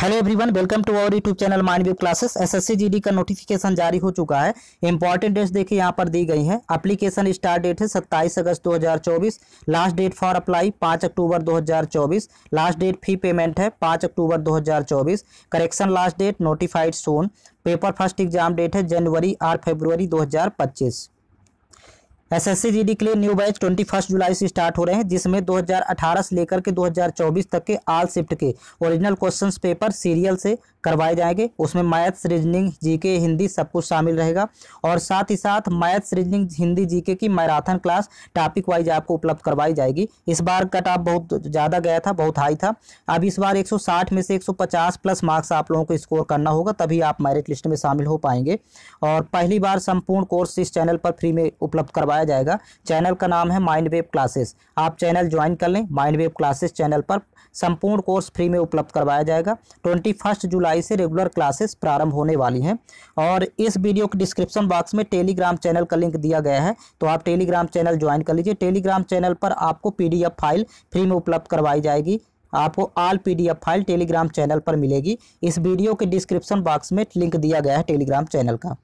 hello everyone welcome to our YouTube channel Mind Wave classes SSC GD का notification जारी हो चुका है इंपॉर्टेंट डेट्स देखिए यहाँ पर दी गई हैं एप्लीकेशन स्टार्ट डेट है 27 अगस्त 2024 लास्ट डेट फॉर अप्लाई 5 अक्टूबर 2024 लास्ट डेट फी पेमेंट है 5 अक्टूबर 2024 correction last date notified soon paper first exam date है जनवरी आठ फेब्रुवरी दो एसएससी जीडी के लिए न्यू बैच 21 जुलाई से स्टार्ट हो रहे हैं जिसमें 2018 से लेकर के 2024 तक के आल शिफ्ट के ओरिजिनल क्वेश्चंस पेपर सीरियल से करवाए जाएंगे उसमें मैथ्स रीजनिंग जीके हिंदी सब कुछ शामिल रहेगा और साथ ही साथ मैथ्स रीजनिंग हिंदी जीके की मैराथन क्लास टॉपिक वाइज आपको उपलब्ध करवाई जाएगी इस बार कट ऑफ बहुत ज़्यादा गया था बहुत हाई था अब इस बार एक में से एक प्लस मार्क्स आप लोगों को स्कोर करना होगा तभी आप मैरिट लिस्ट में शामिल हो पाएंगे और पहली बार संपूर्ण कोर्स इस चैनल पर फ्री में उपलब्ध करवाए बताया जाएगा चैनल का नाम है माइंड वेव क्लासेस आप चैनल ज्वाइन कर लें माइंड वेव क्लासेस चैनल पर संपूर्ण कोर्स फ्री में उपलब्ध करवाया जाएगा ट्वेंटी फर्स्ट जुलाई से रेगुलर क्लासेस प्रारंभ होने वाली हैं और इस वीडियो के डिस्क्रिप्शन बॉक्स में टेलीग्राम चैनल का लिंक दिया गया है तो आप टेलीग्राम चैनल ज्वाइन कर लीजिए टेलीग्राम चैनल पर आपको पी फाइल फ्री में उपलब्ध करवाई जाएगी आपको all PDF file Telegram channel पर मिलेगी इस वीडियो के डिस्क्रिप्शन बॉक्स में लिंक दिया गया है टेलीग्राम चैनल का